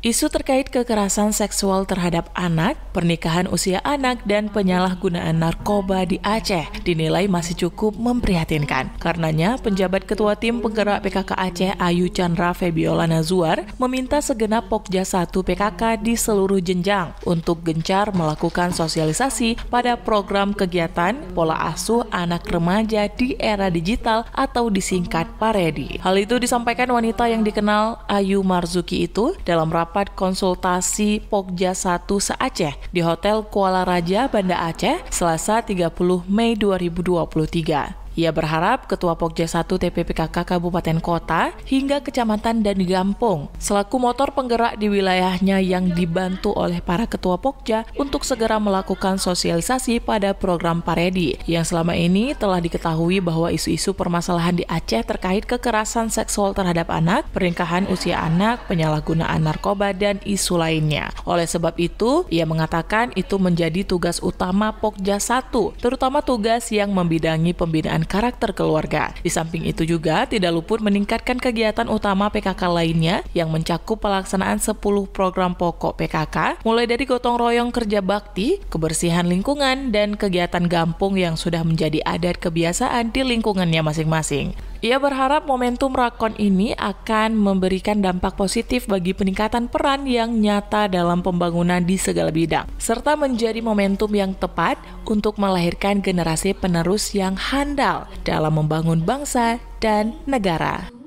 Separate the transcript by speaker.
Speaker 1: Isu terkait kekerasan seksual terhadap anak, pernikahan usia anak, dan penyalahgunaan narkoba di Aceh dinilai masih cukup memprihatinkan. Karenanya, penjabat Ketua Tim Penggerak PKK Aceh Ayu Chandra Febiola Nazuar meminta segenap Pokja 1 PKK di seluruh jenjang untuk gencar melakukan sosialisasi pada program kegiatan pola asuh anak remaja di era digital atau disingkat Paredi. Hal itu disampaikan wanita yang dikenal Ayu Marzuki itu dalam rapat konsultasi Pogja 1 se-Aceh di Hotel Kuala Raja, Banda Aceh, Selasa 30 Mei 2023. Ia berharap Ketua Pokja 1 TPPKK Kabupaten Kota hingga Kecamatan dan Gampung selaku motor penggerak di wilayahnya yang dibantu oleh para Ketua Pokja untuk segera melakukan sosialisasi pada program Paredi yang selama ini telah diketahui bahwa isu-isu permasalahan di Aceh terkait kekerasan seksual terhadap anak, pernikahan usia anak, penyalahgunaan narkoba, dan isu lainnya. Oleh sebab itu, ia mengatakan itu menjadi tugas utama Pokja 1, terutama tugas yang membidangi pembinaan karakter keluarga. Di samping itu juga tidak luput meningkatkan kegiatan utama PKK lainnya yang mencakup pelaksanaan 10 program pokok PKK, mulai dari gotong royong kerja bakti, kebersihan lingkungan, dan kegiatan gampung yang sudah menjadi adat kebiasaan di lingkungannya masing-masing. Ia berharap momentum Rakon ini akan memberikan dampak positif bagi peningkatan peran yang nyata dalam pembangunan di segala bidang, serta menjadi momentum yang tepat untuk melahirkan generasi penerus yang handal dalam membangun bangsa dan negara.